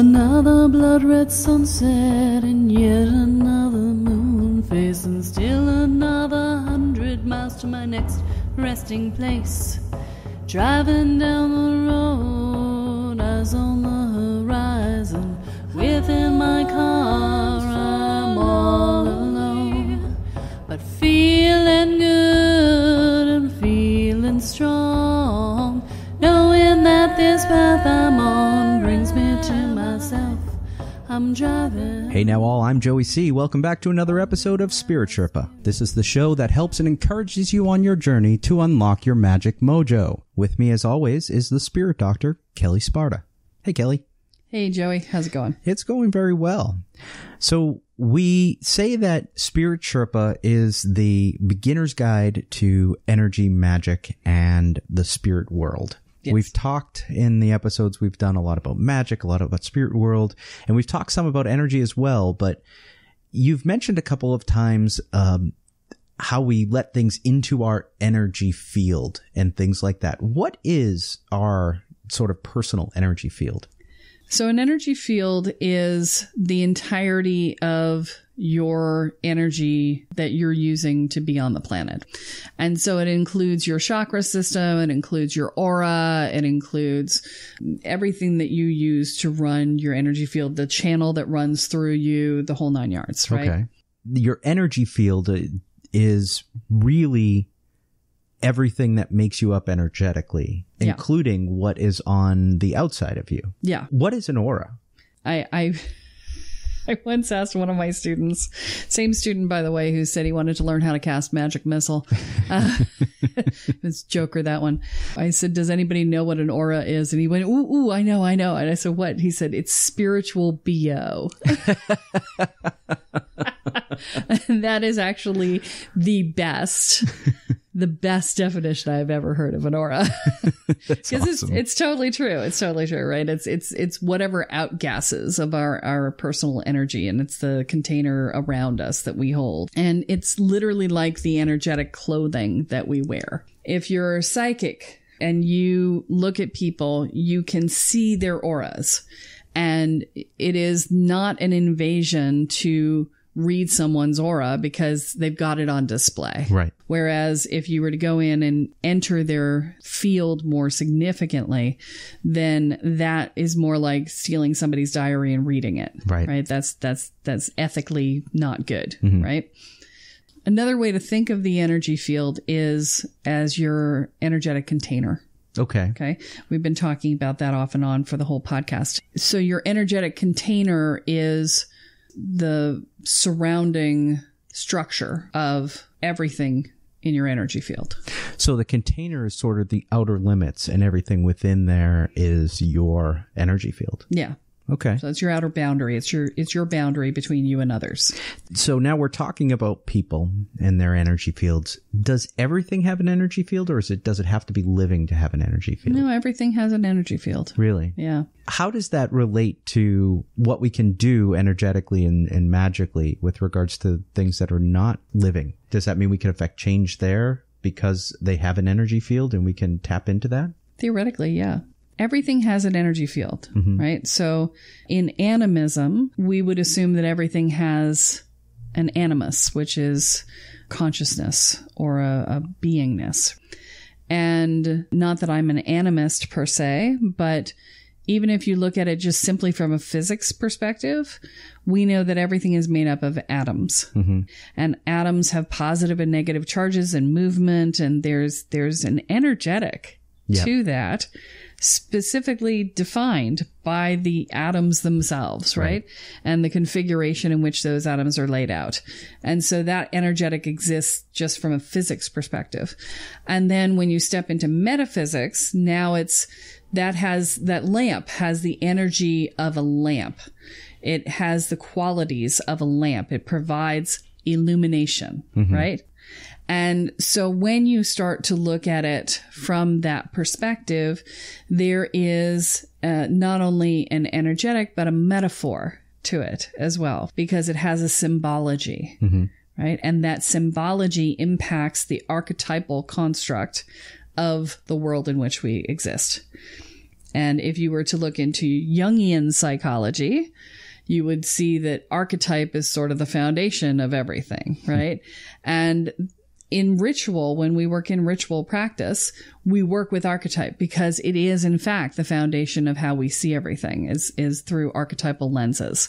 Another blood red sunset and yet another moon face and still another hundred miles to my next resting place. Driving down the road, eyes on the horizon, within my car I'm all alone, but feeling good and feeling strong, knowing that this path I'm on brings me myself. I'm driving. Hey now all, I'm Joey C. Welcome back to another episode of Spirit Sherpa. This is the show that helps and encourages you on your journey to unlock your magic mojo. With me as always is the spirit doctor, Kelly Sparta. Hey Kelly. Hey Joey, how's it going? It's going very well. So we say that Spirit Sherpa is the beginner's guide to energy magic and the spirit world. Yes. We've talked in the episodes we've done a lot about magic, a lot about spirit world, and we've talked some about energy as well. But you've mentioned a couple of times um, how we let things into our energy field and things like that. What is our sort of personal energy field? So, an energy field is the entirety of your energy that you're using to be on the planet. And so it includes your chakra system, it includes your aura, it includes everything that you use to run your energy field, the channel that runs through you, the whole nine yards, right? Okay. Your energy field uh, is really everything that makes you up energetically, including yeah. what is on the outside of you. Yeah. What is an aura? I, I I once asked one of my students, same student, by the way, who said he wanted to learn how to cast magic missile. Uh, it's Joker, that one. I said, Does anybody know what an aura is? And he went, Ooh, ooh, I know, I know. And I said, What? He said, It's spiritual BO. that is actually the best the best definition I've ever heard of an aura. Because awesome. it's it's totally true. It's totally true, right? It's it's it's whatever outgasses of our our personal energy, and it's the container around us that we hold, and it's literally like the energetic clothing that we wear. If you're psychic and you look at people, you can see their auras, and it is not an invasion to read someone's aura because they've got it on display. Right. Whereas if you were to go in and enter their field more significantly, then that is more like stealing somebody's diary and reading it. Right. Right. That's that's that's ethically not good. Mm-hmm. Right. Another way to think of the energy field is as your energetic container. Okay. Okay. We've been talking about that off and on for the whole podcast. So your energetic container is the surrounding structure of everything in your energy field. So the container is sort of the outer limits, and everything within there is your energy field. Yeah. Okay. So it's your outer boundary. It's your it's your boundary between you and others. So now we're talking about people and their energy fields. Does everything have an energy field or is it does it have to be living to have an energy field? No, everything has an energy field. Really? Yeah. How does that relate to what we can do energetically and, and magically with regards to things that are not living? Does that mean we can affect change there because they have an energy field and we can tap into that? Theoretically, yeah everything has an energy field, mm-hmm. right? So in animism, we would assume that everything has an animus, which is consciousness or a, a beingness. And not that I'm an animist per se, but even if you look at it just simply from a physics perspective, we know that everything is made up of atoms. Mm-hmm. And atoms have positive and negative charges and movement and there's there's an energetic yep. to that specifically defined by the atoms themselves, right? right? And the configuration in which those atoms are laid out. And so that energetic exists just from a physics perspective. And then when you step into metaphysics, now it's that has that lamp has the energy of a lamp. It has the qualities of a lamp. It provides illumination, mm-hmm. right? And so when you start to look at it from that perspective, there is uh, not only an energetic, but a metaphor to it as well, because it has a symbology. Mm-hmm. Right. And that symbology impacts the archetypal construct of the world in which we exist. And if you were to look into Jungian psychology, you would see that archetype is sort of the foundation of everything, hmm. right? and in ritual, when we work in ritual practice, we work with archetype because it is, in fact, the foundation of how we see everything is, is through archetypal lenses.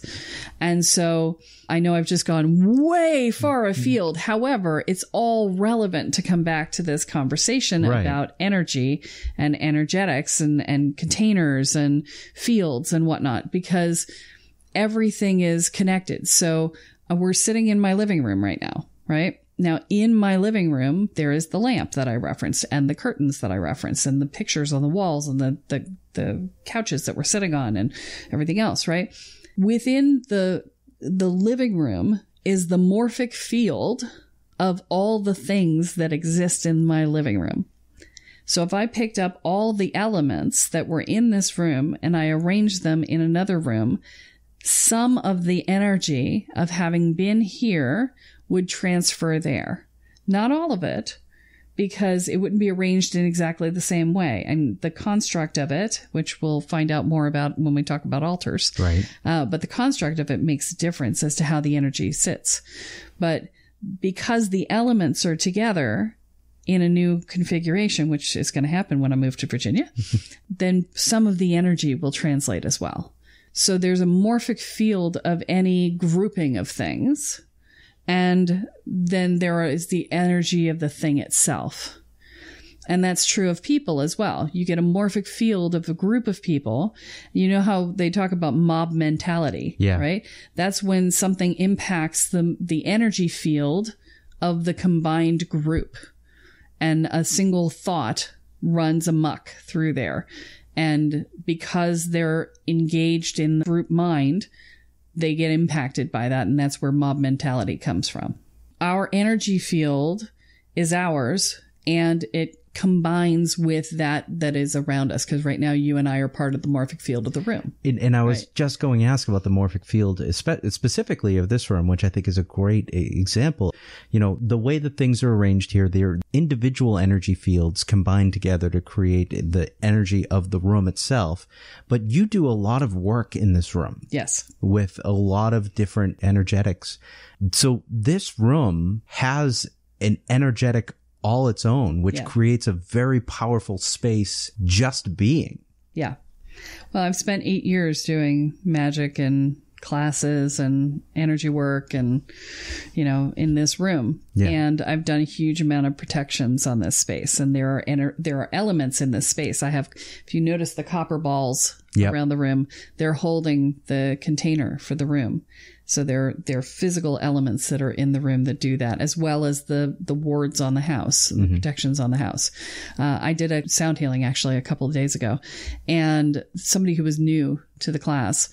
And so I know I've just gone way far mm-hmm. afield. However, it's all relevant to come back to this conversation right. about energy and energetics and, and containers and fields and whatnot, because everything is connected. So uh, we're sitting in my living room right now, right? Now, in my living room, there is the lamp that I referenced and the curtains that I referenced and the pictures on the walls and the, the, the couches that we're sitting on and everything else, right? Within the, the living room is the morphic field of all the things that exist in my living room. So if I picked up all the elements that were in this room and I arranged them in another room, some of the energy of having been here would transfer there. Not all of it, because it wouldn't be arranged in exactly the same way. And the construct of it, which we'll find out more about when we talk about altars, right? Uh, but the construct of it makes a difference as to how the energy sits. But because the elements are together in a new configuration, which is going to happen when I move to Virginia, then some of the energy will translate as well. So there's a morphic field of any grouping of things and then there is the energy of the thing itself. And that's true of people as well. You get a morphic field of a group of people. You know how they talk about mob mentality, yeah. right? That's when something impacts the the energy field of the combined group, and a single thought runs amuck through there. And because they're engaged in the group mind, they get impacted by that. And that's where mob mentality comes from. Our energy field is ours and it combines with that that is around us because right now you and I are part of the morphic field of the room. And, and I was right. just going to ask about the morphic field specifically of this room, which I think is a great example. You know, the way that things are arranged here, they're individual energy fields combined together to create the energy of the room itself. But you do a lot of work in this room. Yes. With a lot of different energetics. So this room has an energetic all its own, which yeah. creates a very powerful space just being. Yeah. Well, I've spent eight years doing magic and classes and energy work and you know in this room yeah. and i've done a huge amount of protections on this space and there are there are elements in this space i have if you notice the copper balls yep. around the room they're holding the container for the room so there, there are physical elements that are in the room that do that, as well as the the wards on the house, mm-hmm. the protections on the house. Uh, I did a sound healing actually a couple of days ago, and somebody who was new to the class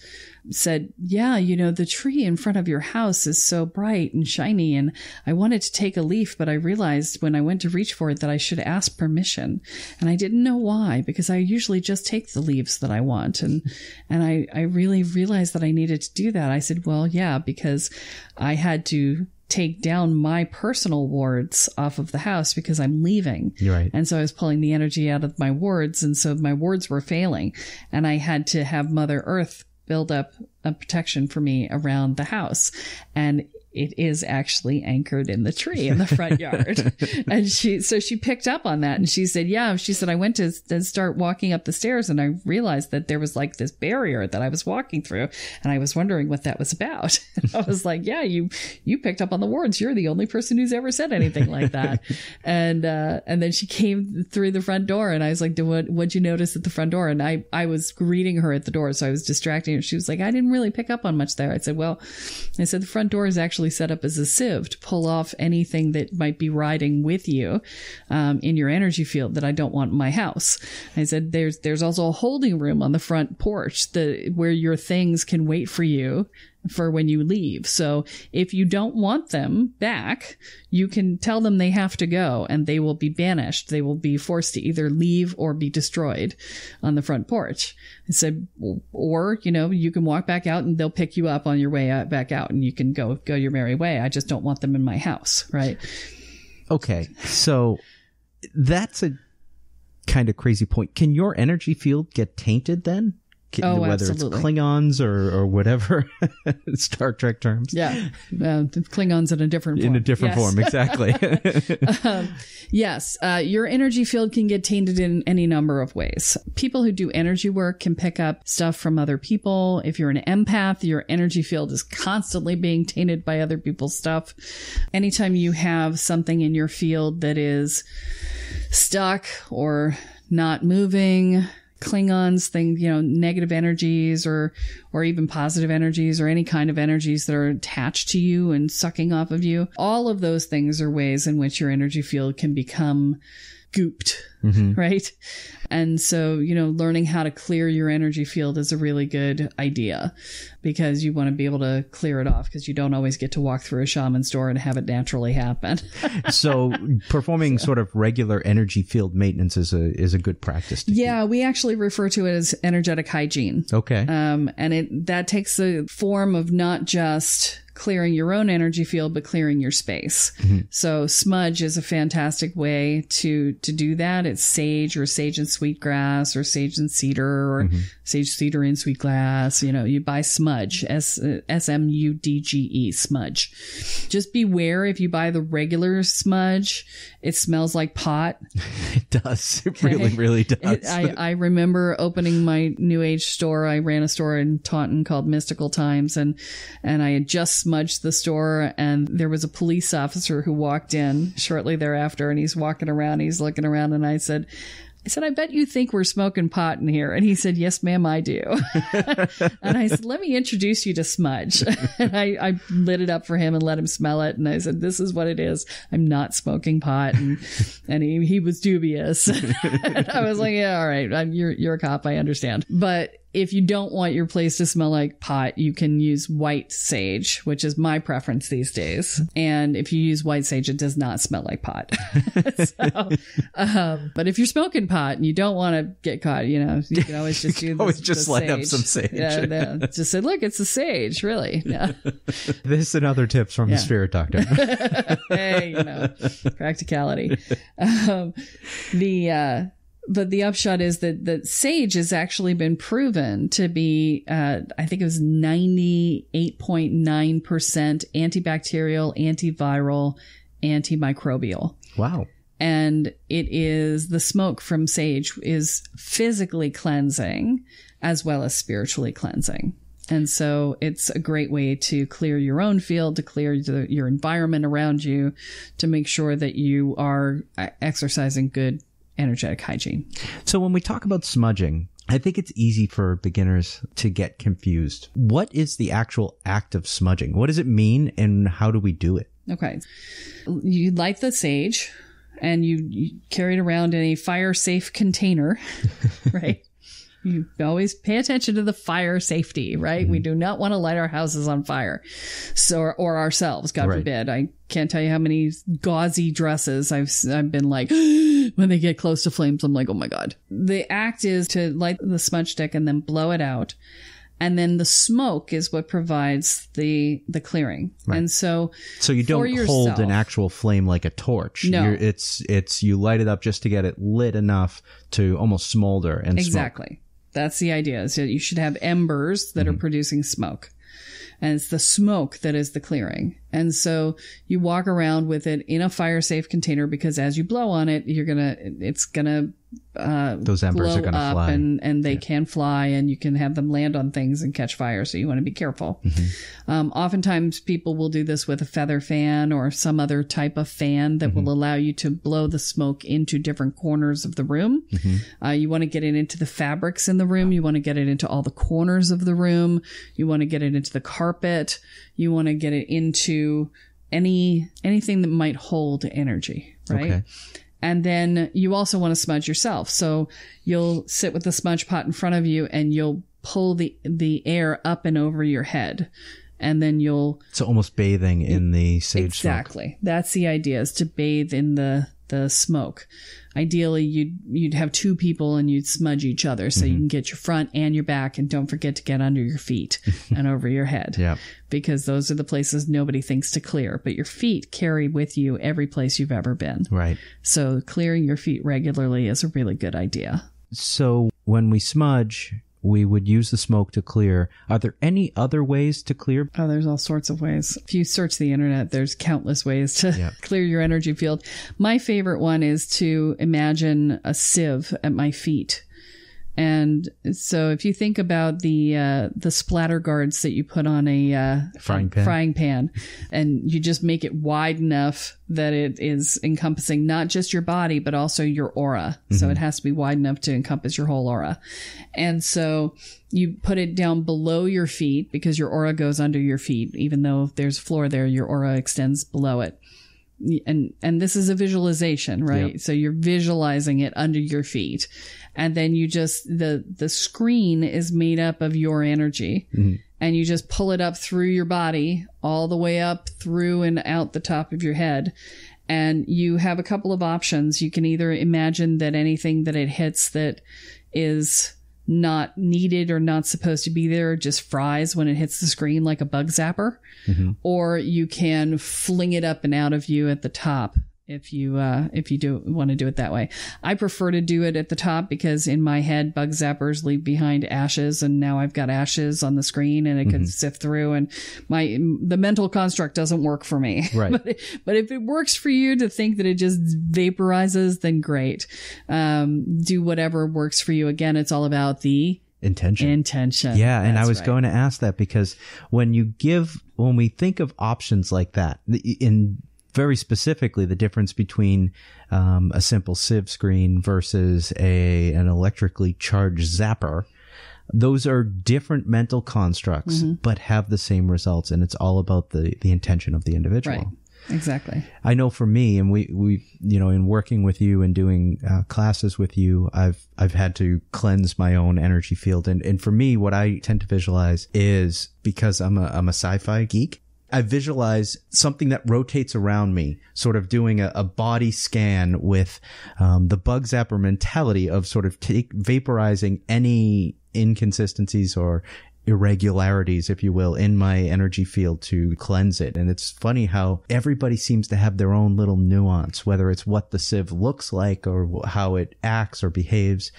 said, Yeah, you know, the tree in front of your house is so bright and shiny, and I wanted to take a leaf, but I realized when I went to reach for it that I should ask permission. And I didn't know why, because I usually just take the leaves that I want. And, and I, I really realized that I needed to do that. I said, Well, yeah, because I had to take down my personal wards off of the house because I'm leaving. Right. And so I was pulling the energy out of my wards. And so my wards were failing. And I had to have Mother Earth build up a protection for me around the house. And it is actually anchored in the tree in the front yard. and she, so she picked up on that and she said, yeah, she said, I went to then start walking up the stairs and I realized that there was like this barrier that I was walking through and I was wondering what that was about. And I was like, yeah, you, you picked up on the words. You're the only person who's ever said anything like that. and, uh, and then she came through the front door and I was like, what, what'd you notice at the front door? And I, I was greeting her at the door. So I was distracting her. She was like, I didn't really pick up on much there. I said, well, I said, the front door is actually actually set up as a sieve to pull off anything that might be riding with you um, in your energy field that I don't want in my house. I said, there's there's also a holding room on the front porch that where your things can wait for you for when you leave. So if you don't want them back, you can tell them they have to go and they will be banished. They will be forced to either leave or be destroyed on the front porch. I said, or, you know, you can walk back out and they'll pick you up on your way back out and you can go, go your merry way. I just don't want them in my house. Right. Okay. So that's a kind of crazy point. Can your energy field get tainted then? oh, whether absolutely. it's Klingons or, or whatever Star Trek terms. Yeah, uh, Klingons in a different form. in a different yes. form, exactly. um, yes, uh, your energy field can get tainted in any number of ways. People who do energy work can pick up stuff from other people. If you're an empath, your energy field is constantly being tainted by other people's stuff. Anytime you have something in your field that is stuck or not moving Klingons, thing you know, negative energies or or even positive energies or any kind of energies that are attached to you and sucking off of you. All of those things are ways in which your energy field can become gooped, mm-hmm. right? And so, you know, learning how to clear your energy field is a really good idea because you want to be able to clear it off because you don't always get to walk through a shaman's door and have it naturally happen. so, performing so. sort of regular energy field maintenance is a is a good practice. yeah, keep. we actually refer to it as energetic hygiene. Okay, um, and it it that takes the form of not just clearing your own energy field but clearing your space mm-hmm. so smudge is a fantastic way to to do that it's sage or sage and sweetgrass or sage and cedar or mm-hmm sage, cedar, and sweet glass. You know, you buy smudge, s uh, s m u d g e smudge. Just beware if you buy the regular smudge, it smells like pot. it does. It okay. really, really does. It, I, I remember opening my new age store. I ran a store in Taunton called Mystical Times, and and I had just smudged the store, and there was a police officer who walked in shortly thereafter, and he's walking around, he's looking around, and I said, I said, I bet you think we're smoking pot in here. And he said, Yes, ma'am, I do. and I said, Let me introduce you to Smudge. and I, I, lit it up for him and let him smell it. And I said, This is what it is. I'm not smoking pot. And, and he, he was dubious. I was like, Yeah, all right. I'm, you're, you're a cop. I understand. But if you don't want your place to smell like pot, you can use white sage, which is my preference these days. And if you use white sage, it does not smell like pot. so, um, but if you're smoking pot and you don't want to get caught, you know, you can always just do always just light sage. up some sage. Yeah, just say, look, it's the sage, really. Yeah. this and other tips from yeah. the spirit doctor. hey, you know, practicality. Um, the uh, but the upshot is that that sage has actually been proven to be, uh, I think it was ninety eight point nine percent antibacterial, antiviral, antimicrobial. Wow. And it is the smoke from sage is physically cleansing as well as spiritually cleansing. And so it's a great way to clear your own field, to clear the, your environment around you, to make sure that you are uh, exercising good energetic hygiene. So when we talk about smudging, I think it's easy for beginners to get confused. What is the actual act of smudging? What does it mean and how do we do it? Okay. You light the sage and you, you carry it around in a fire safe container, right? You always pay attention to the fire safety, right? Mm-hmm. We do not want to light our houses on fire, so or ourselves. God right. forbid. I can't tell you how many gauzy dresses I've I've been like when they get close to flames. I'm like, oh my god. The act is to light the smudge stick and then blow it out and then the smoke is what provides the the clearing. Right. And so, so you don't yourself, hold an actual flame like a torch. No, You're, it's it's you light it up just to get it lit enough to almost smolder and exactly. Smoke. That's the idea. Is that you should have embers that mm-hmm. are producing smoke, and it's the smoke that is the clearing. And so you walk around with it in a fire safe container because as you blow on it, you're gonna, it's gonna, uh, those embers are gonna fly, and and they yeah. can fly, and you can have them land on things and catch fire. So you want to be careful. Mm-hmm. Um, oftentimes, people will do this with a feather fan or some other type of fan that mm-hmm. will allow you to blow the smoke into different corners of the room. Mm-hmm. Uh, you want to get it into the fabrics in the room. You want to get it into all the corners of the room. You want to get it into the carpet. You want to get it into any anything that might hold energy, right? Okay. And then you also want to smudge yourself. So you'll sit with the smudge pot in front of you and you'll pull the the air up and over your head. And then you'll So almost bathing in the sage. Exactly. Smoke. That's the idea is to bathe in the the smoke. Ideally, you'd you'd have two people and you'd smudge each other so mm-hmm. you can get your front and your back, and don't forget to get under your feet and over your head. Yeah, because those are the places nobody thinks to clear, but your feet carry with you every place you've ever been. Right. So clearing your feet regularly is a really good idea. So when we smudge, we would use the smoke to clear. Are there any other ways to clear? Oh, there's all sorts of ways. If you search the internet, there's countless ways to yeah. clear your energy field. My favorite one is to imagine a sieve at my feet and so, if you think about the uh, the splatter guards that you put on a uh, frying pan, frying pan, and you just make it wide enough that it is encompassing not just your body but also your aura. Mm-hmm. So it has to be wide enough to encompass your whole aura. And so you put it down below your feet because your aura goes under your feet. Even though there's floor there, your aura extends below it and and this is a visualization right yep. so you're visualizing it under your feet and then you just the the screen is made up of your energy mm-hmm. and you just pull it up through your body all the way up through and out the top of your head and you have a couple of options you can either imagine that anything that it hits that is not needed or not supposed to be there just fries when it hits the screen like a bug zapper mm-hmm. or you can fling it up and out of you at the top if you uh, if you do want to do it that way. I prefer to do it at the top because in my head, bug zappers leave behind ashes, and now I've got ashes on the screen, and it mm-hmm. can sift through. And my the mental construct doesn't work for me. Right. but, but, if it works for you to think that it just vaporizes, then great. Um, do whatever works for you. Again, it's all about the intention intention yeah and i was right. going to ask that because when you give when we think of options like that in very specifically the difference between um, a simple sieve screen versus a an electrically charged zapper. Those are different mental constructs, mm-hmm. but have the same results, and it's all about the the intention of the individual. Right. Exactly. I know for me, and we we you know in working with you and doing uh, classes with you, I've I've had to cleanse my own energy field, and and for me, what I tend to visualize is because I'm a I'm a sci-fi geek. I visualize something that rotates around me, sort of doing a, a body scan with um, the bug zapper mentality of sort of take, vaporizing any inconsistencies or irregularities, if you will, in my energy field to cleanse it. And it's funny how everybody seems to have their own little nuance, whether it's what the sieve looks like or how it acts or behaves.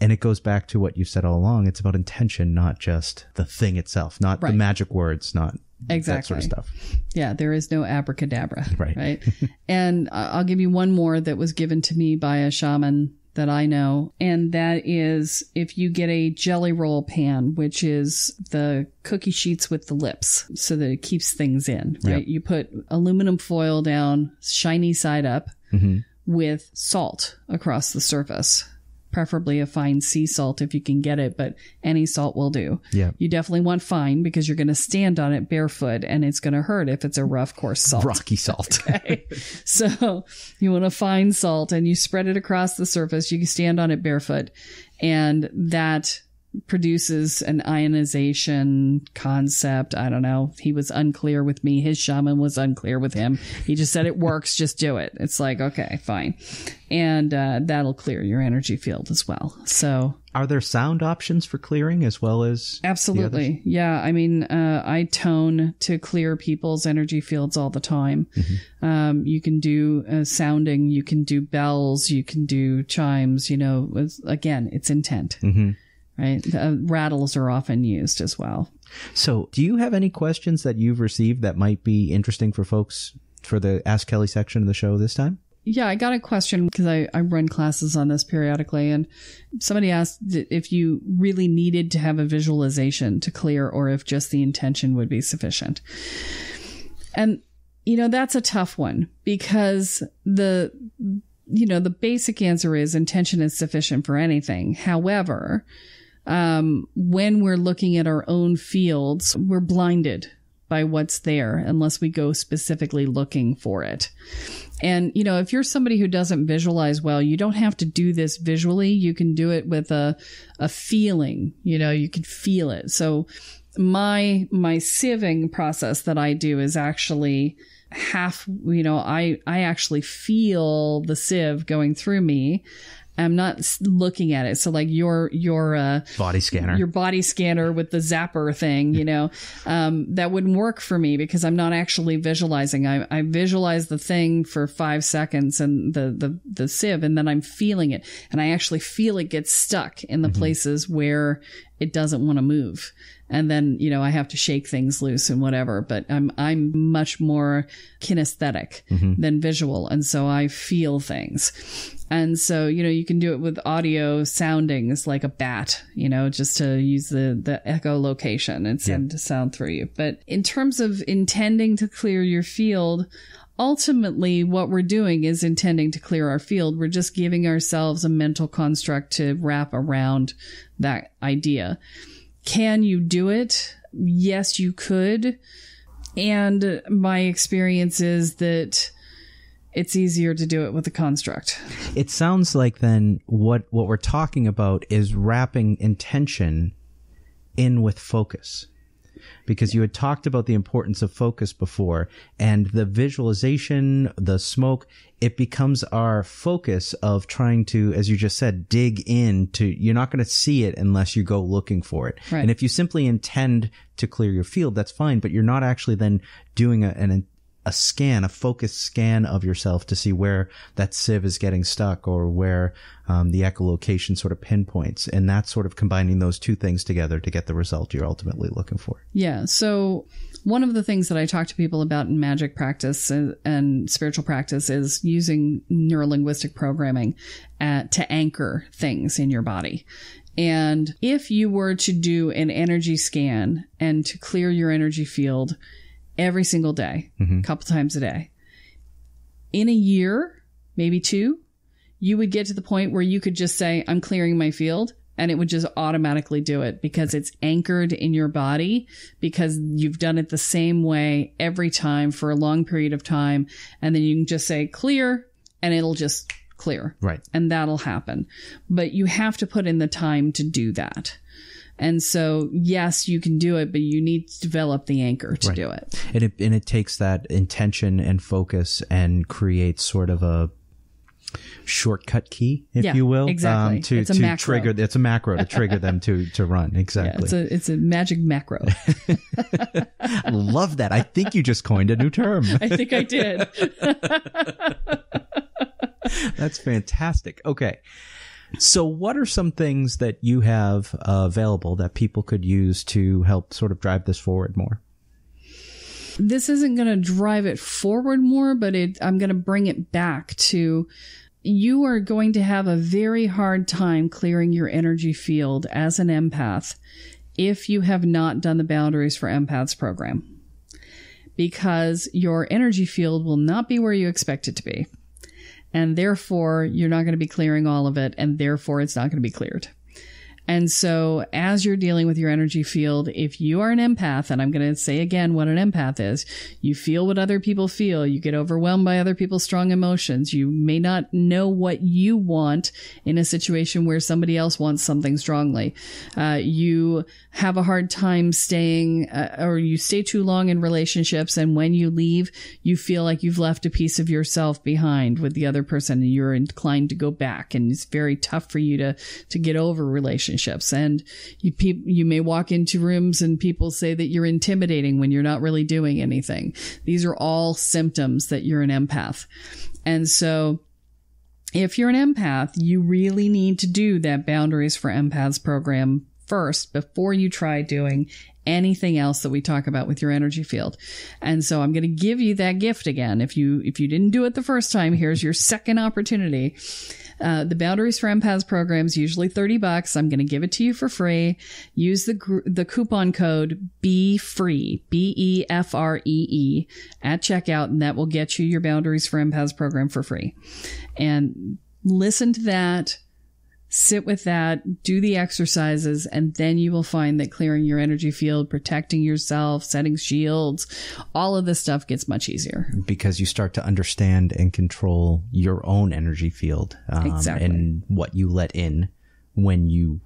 And it goes back to what you've said all along. It's about intention, not just the thing itself, not right. the magic words, not exactly that sort of stuff. Yeah, there is no abracadabra, right? Right. and I'll give you one more that was given to me by a shaman that I know, and that is if you get a jelly roll pan, which is the cookie sheets with the lips, so that it keeps things in. Right. Yep. You put aluminum foil down, shiny side up. Mm-hmm. With salt across the surface preferably a fine sea salt if you can get it, but any salt will do. Yeah. You definitely want fine because you're going to stand on it barefoot and it's going to hurt if it's a rough, coarse salt. Rocky salt. okay. So you want a fine salt and you spread it across the surface. You can stand on it barefoot and that produces an ionization concept. I don't know. He was unclear with me. His shaman was unclear with him. He just said, it works, just do it. It's like, okay, fine. And uh, that'll clear your energy field as well. So. Are there sound options for clearing as well as? Absolutely. Yeah. I mean, uh, I tone to clear people's energy fields all the time. Mm-hmm. Um, you can do uh, sounding, you can do bells, you can do chimes, you know, with, again, it's intent. Mm-hmm. Right? Uh, rattles are often used as well. So, do you have any questions that you've received that might be interesting for folks for the Ask Kelly section of the show this time? Yeah, I got a question because I, I run classes on this periodically, and somebody asked if you really needed to have a visualization to clear or if just the intention would be sufficient. And, you know, that's a tough one because the, you know, the basic answer is intention is sufficient for anything. However, um, when we're looking at our own fields, we're blinded by what's there unless we go specifically looking for it. And, you know, if you're somebody who doesn't visualize well, you don't have to do this visually. You can do it with a, a feeling, you know, you can feel it. So my, my sieving process that I do is actually half, you know, I, I actually feel the sieve going through me I'm not looking at it. So like your your uh, body scanner, your body scanner with the zapper thing, you know, um, that wouldn't work for me because I'm not actually visualizing. I, I visualize the thing for five seconds and the the the sieve, and then I'm feeling it, and I actually feel it get stuck in the mm-hmm. places where it doesn't want to move and then you know I have to shake things loose and whatever. But I'm I'm much more kinesthetic mm-hmm. than visual, and so I feel things. And so, you know, you can do it with audio soundings like a bat, you know, just to use the, the echolocation and send yeah. sound through you. But in terms of intending to clear your field, ultimately what we're doing is intending to clear our field. We're just giving ourselves a mental construct to wrap around that idea. Can you do it? Yes, you could. And my experience is that it's easier to do it with a construct. It sounds like then what what we're talking about is wrapping intention in with focus. Because you had talked about the importance of focus before and the visualization, the smoke, it becomes our focus of trying to, as you just said, dig into, you're not going to see it unless you go looking for it. Right. And if you simply intend to clear your field, that's fine, but you're not actually then doing a, an a scan, a focused scan of yourself to see where that sieve is getting stuck or where um, the echolocation sort of pinpoints. And that's sort of combining those two things together to get the result you're ultimately looking for. Yeah. So, one of the things that I talk to people about in magic practice and, spiritual practice is using neurolinguistic programming at, uh, to anchor things in your body. And if you were to do an energy scan and to clear your energy field, every single day, mm-hmm. a mm-hmm. couple times a day. In a year, maybe two, you would get to the point where you could just say, I'm clearing my field. And it would just automatically do it because it's anchored in your body because you've done it the same way every time for a long period of time. And then you can just say clear and it'll just clear. Right. And that'll happen. But you have to put in the time to do that. And so, yes, you can do it, but you need to develop the anchor to right. do it. And it and it takes that intention and focus and creates sort of a shortcut key, if yeah, you will, um, exactly. Um, to it's to trigger. It's a macro to trigger them to to run. Exactly. Yeah, it's a it's a magic macro. I love that. I think you just coined a new term. I think I did. That's fantastic. Okay. So, what are some things that you have uh, available that people could use to help sort of drive this forward more? This isn't going to drive it forward more, but it, I'm going to bring it back to you are going to have a very hard time clearing your energy field as an empath if you have not done the Boundaries for Empaths program because your energy field will not be where you expect it to be and therefore you're not going to be clearing all of it, and therefore it's not going to be cleared. And so as you're dealing with your energy field, if you are an empath, and I'm going to say again what an empath is, you feel what other people feel. You get overwhelmed by other people's strong emotions. You may not know what you want in a situation where somebody else wants something strongly. Uh, you have a hard time staying uh, or you stay too long in relationships. And when you leave, you feel like you've left a piece of yourself behind with the other person and you're inclined to go back. And it's very tough for you to, to get over relationships relationships. And you pe- you may walk into rooms and people say that you're intimidating when you're not really doing anything. These are all symptoms that you're an empath. And so if you're an empath, you really need to do that boundaries for empaths program first before you try doing anything else that we talk about with your energy field. And so I'm going to give you that gift again. If you if you didn't do it the first time, here's your second opportunity. Uh, the Boundaries for Empaths program is usually 30 bucks. I'm going to give it to you for free. Use the gr- the coupon code BE FREE, B E F R E E at checkout and that will get you your Boundaries for Empaths program for free. And listen to that sit with that, do the exercises, and then you will find that clearing your energy field, protecting yourself, setting shields, all of this stuff gets much easier. Because you start to understand and control your own energy field um, exactly. and what you let in when you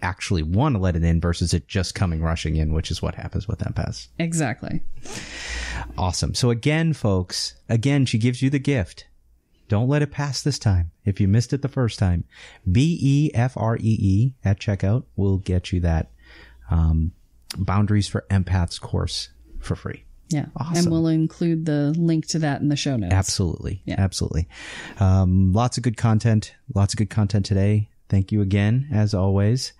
actually want to let it in versus it just coming rushing in, which is what happens with empaths. Exactly. Awesome. So again, folks, again, she gives you the gift don't let it pass this time. If you missed it the first time, B E F R E E at checkout will get you that um, Boundaries for Empaths course for free. Yeah. Awesome. And we'll include the link to that in the show notes. Absolutely. Yeah. Absolutely. Um, lots of good content. Lots of good content today. Thank you again, as always.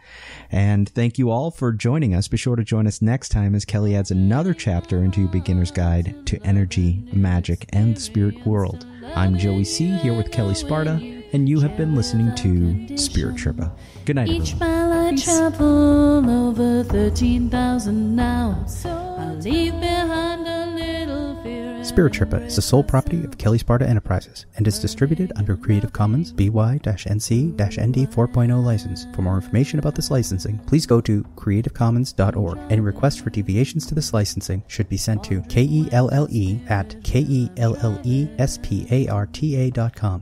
And thank you all for joining us. Be sure to join us next time as Kelly adds another chapter into your beginner's guide to energy, magic, and the spirit world. I'm Joey C. here with Kelly Sparta, and you have been listening to Spirit Sherpa. Good night, Each mile I travel over 13,000 now, I'll leave behind Spirit Sherpa is the sole property of Kelly Sparta Enterprises and is distributed under Creative Commons BY-NC-ND 4.0 license. For more information about this licensing, please go to creativecommons.org. Any requests for deviations to this licensing should be sent to K-E-L-L-E at kellespart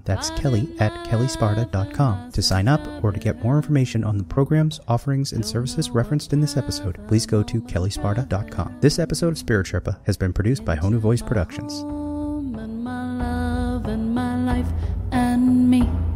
That's Kelly at kellysparta.com. To sign up or to get more information on the programs, offerings, and services referenced in this episode, please go to kellysparta.com. This episode of Spirit Sherpa has been produced by Honu Voice Productions and my love and my life and me.